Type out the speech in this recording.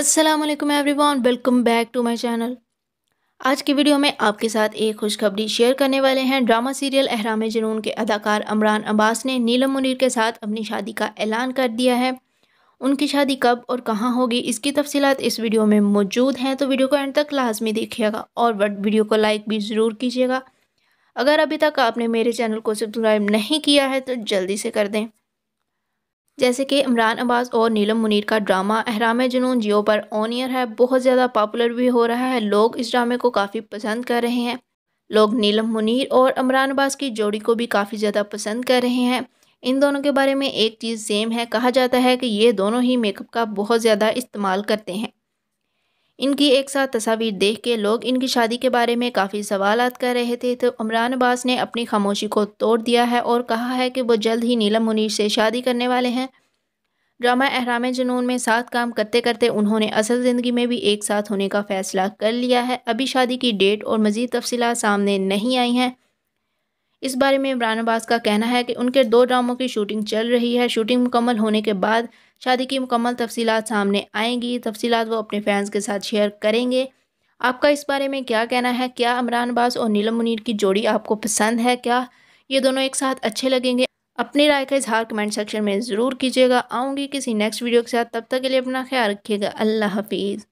Aslam everyone welcome back to my channel आज की video में आपके साथ एक खुशखबरी शेयर करने वाले हैं ड्रामा सीरियल अहराम जुनून के अदाकार अमरान अब्बास ने नीलम मुनीर के साथ अपनी शादी का ऐलान कर दिया है उनकी शादी कब और कहाँ होगी इसकी तफसीत इस वीडियो में मौजूद हैं तो वीडियो को एंड तक लाजमी देखिएगा और वीडियो को लाइक भी ज़रूर कीजिएगा अगर अभी तक आपने मेरे चैनल को सब्सक्राइब नहीं किया है तो जल्दी से कर दें जैसे कि इमरान अब्बास और नीलम मुनीर का ड्रामा अहराम जुनून जियो पर ऑन ईयर है बहुत ज़्यादा पॉपुलर भी हो रहा है लोग इस ड्रामे को काफ़ी पसंद कर रहे हैं लोग नीलम मुनीर और इमरान अब्बास की जोड़ी को भी काफ़ी ज़्यादा पसंद कर रहे हैं इन दोनों के बारे में एक चीज़ सेम है कहा जाता है कि ये दोनों ही मेकअप का बहुत ज़्यादा इस्तेमाल करते हैं इनकी एक साथ तस्वीर देख के लोग इनकी शादी के बारे में काफ़ी सवाल कर रहे थे तो इमरान अब्बास ने अपनी खामोशी को तोड़ दिया है और कहा है कि वो जल्द ही नीलम मुनीर से शादी करने वाले हैं ड्रामा अहराम जुनून में साथ काम करते करते उन्होंने असल ज़िंदगी में भी एक साथ होने का फ़ैसला कर लिया है अभी शादी की डेट और मज़ीद तफसी सामने नहीं आई हैं इस बारे में इमरान अब्बास का कहना है कि उनके दो ड्रामों की शूटिंग चल रही है शूटिंग मुकम्मल होने के बाद शादी की मुकम्मल तफसीत सामने आएंगी तफसीत वो अपने फैंस के साथ शेयर करेंगे आपका इस बारे में क्या कहना है क्या इमरान अब्बास और नीलम मुनीर की जोड़ी आपको पसंद है क्या ये दोनों एक साथ अच्छे लगेंगे अपनी राय का इजहार कमेंट सेक्शन में ज़रूर कीजिएगा आऊँगी किसी नेक्स्ट वीडियो के साथ तब तक के लिए अपना ख्याल रखिएगा अल्लाह हाफिज़